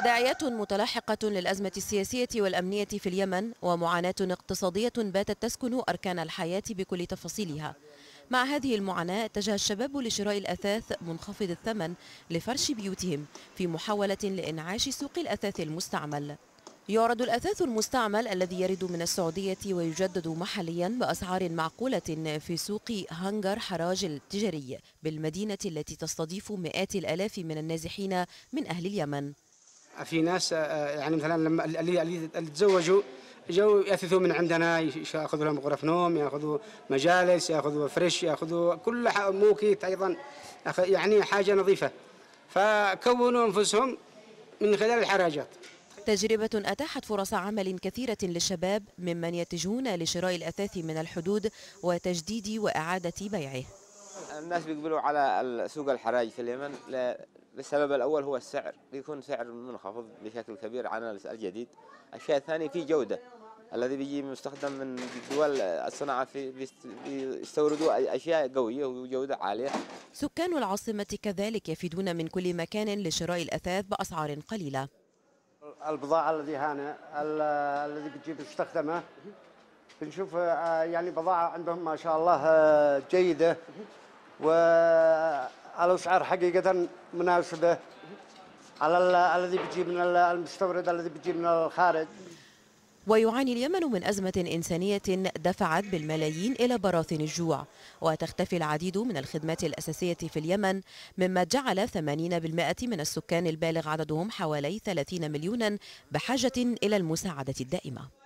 تداعيات متلاحقة للأزمة السياسية والأمنية في اليمن ومعاناة اقتصادية باتت تسكن أركان الحياة بكل تفاصيلها مع هذه المعاناة اتجه الشباب لشراء الأثاث منخفض الثمن لفرش بيوتهم في محاولة لإنعاش سوق الأثاث المستعمل يعرض الأثاث المستعمل الذي يرد من السعودية ويجدد محليا بأسعار معقولة في سوق هانجر حراج التجاري بالمدينة التي تستضيف مئات الآلاف من النازحين من أهل اليمن في ناس آه، آه، يعني مثلا لما اللي تزوجوا جو يأثثوا من عندنا ياخذوا لهم غرف نوم ياخذوا مجالس ياخذوا فريش ياخذوا كل موكيت ايضا يعني حاجه نظيفه فكونوا انفسهم من خلال الحراجات تجربة أتاحت فرص عمل كثيرة للشباب ممن يتجهون لشراء الأثاث من الحدود وتجديد وإعادة بيعه الناس بيقبلوا على سوق الحراج في اليمن السبب الأول هو السعر بيكون سعر منخفض بشكل كبير عن الجديد الشيء الثاني في جودة الذي بيجي مستخدم من دول الصناعة في بيستوردوا أشياء قوية وجودة عالية سكان العاصمة كذلك يفيدون من كل مكان لشراء الأثاث بأسعار قليلة البضاعة الذي هنا الذي بيجي مستخدمه بنشوف آه، يعني بضاعة عندهم ما شاء الله آه، جيدة و الأسعار حقيقة مناسبة على الذي بيجي من المستورد الذي بيجي من الخارج ويعاني اليمن من أزمة إنسانية دفعت بالملايين إلى براثن الجوع وتختفي العديد من الخدمات الأساسية في اليمن مما جعل 80% من السكان البالغ عددهم حوالي 30 مليونا بحاجة إلى المساعدة الدائمة